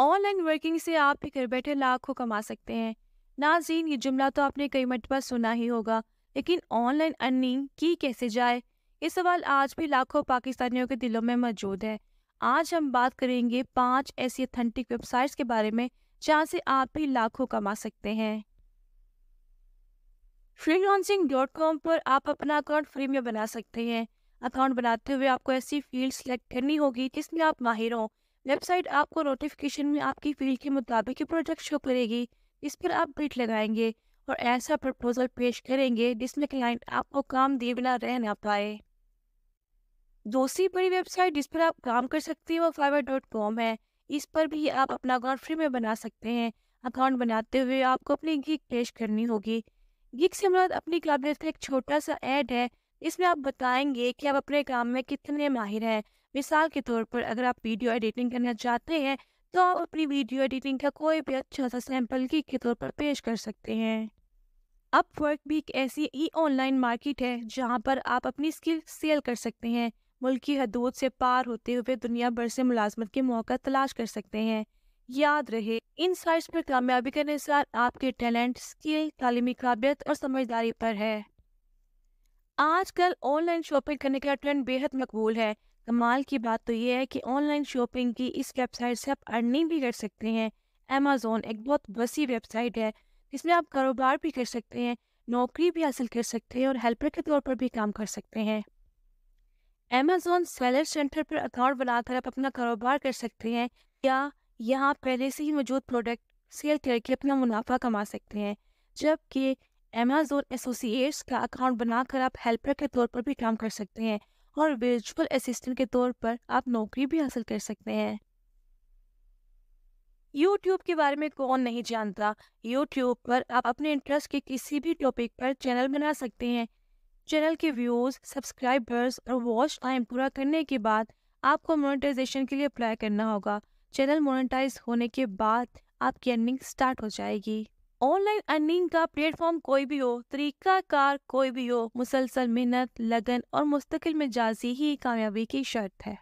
online working से आप भी घर बैठे लाखों कमा सकते हैं नाजीन ये जुमला तो आपने कई मरतबा सुना ही होगा लेकिन ऑनलाइन अर्निंग की कैसे जाए ये सवाल आज भी लाखों पाकिस्तानियों के दिलों में मौजूद है आज हम बात करेंगे पांच ऐसी अथेंटिक वेबसाइट्स के बारे में जहाँ से आप भी लाखों कमा सकते हैं फ्रीलॉन्सिंग डॉट कॉम पर आप अपना अकाउंट फ्री में बना सकते हैं अकाउंट बनाते हुए आपको ऐसी फील्ड सेलेक्ट करनी होगी जिसमें आप माहिर हों वेबसाइट आपको नोटिफिकेशन में आपकी फील्ड के मुताबिक ही प्रोजेक्ट शो करेगी इस पर आप बिट लगाएंगे और ऐसा प्रपोजल पेश करेंगे जिसमें क्लाइंट आपको काम दिए बिना रह ना पाए दूसरी बड़ी वेबसाइट जिस पर आप काम कर सकते हैं वो फाइवर डॉट कॉम है इस पर भी आप अपना अकाउंट फ्री में बना सकते हैं अकाउंट बनाते हुए आपको अपनी गिग पेश करनी होगी गिग से मतलब अपनी काबिलियत का एक छोटा सा ऐड है इसमें आप बताएंगे कि आप अपने काम में कितने माहिर हैं मिसाल के तौर पर अगर आप वीडियो एडिटिंग करना चाहते हैं तो आप अपनी वीडियो एडिटिंग का कोई भी अच्छा सा सैम्पल की के तौर पर पेश कर सकते हैं वर्क भी एक ऐसी ई ऑनलाइन मार्केट है जहाँ पर आप अपनी स्किल सेल कर सकते हैं मुल्क की हदूद से पार होते हुए दुनिया भर से मुलाजमत के मौका तलाश कर सकते हैं याद रहे इन साइट्स पर कामयाबी का निसार आपके टैलेंट स्किल तालीमी काबिलियत और समझदारी पर है आजकल ऑनलाइन शॉपिंग करने का ट्रेंड बेहद मकबूल है कमाल की बात तो ये है कि ऑनलाइन शॉपिंग की इस वेबसाइट से आप अर्निंग भी कर सकते हैं अमेजोन एक बहुत वसी वेबसाइट है इसमें आप कारोबार भी कर सकते हैं नौकरी भी हासिल कर सकते हैं और हेल्पर के तौर पर भी काम कर सकते हैं अमेजोन सेलर सेंटर पर अकाउंट बनाकर आप अपना कारोबार कर सकते हैं या यहाँ पहले से ही मौजूद प्रोडक्ट सेल करके अपना मुनाफा कमा सकते हैं जबकि अमेजोन एसोसिएट्स का अकाउंट बनाकर आप हेल्पर के तौर पर भी काम कर सकते हैं और वर्चुअल असिस्टेंट के तौर पर आप नौकरी भी हासिल कर सकते हैं YouTube के बारे में कौन नहीं जानता YouTube पर आप अपने इंटरेस्ट के किसी भी टॉपिक पर चैनल बना सकते हैं चैनल के व्यूज़ सब्सक्राइबर्स और वॉच टाइम पूरा करने के बाद आपको मोनेटाइजेशन के लिए अप्लाई करना होगा चैनल मोनेटाइज होने के बाद आपकी अर्निंग स्टार्ट हो जाएगी ऑनलाइन अर्निंग का प्लेटफॉर्म कोई भी हो तरीकाकार कोई भी हो मुसलसल मेहनत लगन और मुस्तकिल मिजाजी ही कामयाबी की शर्त है